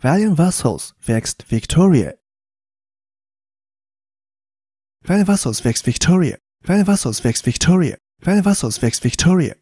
Valiant Vassals wächst Victoria. Valiant Vassals wächst Victoria. Valiant Vassals wächst Victoria. Valiant Vassals wächst Victoria.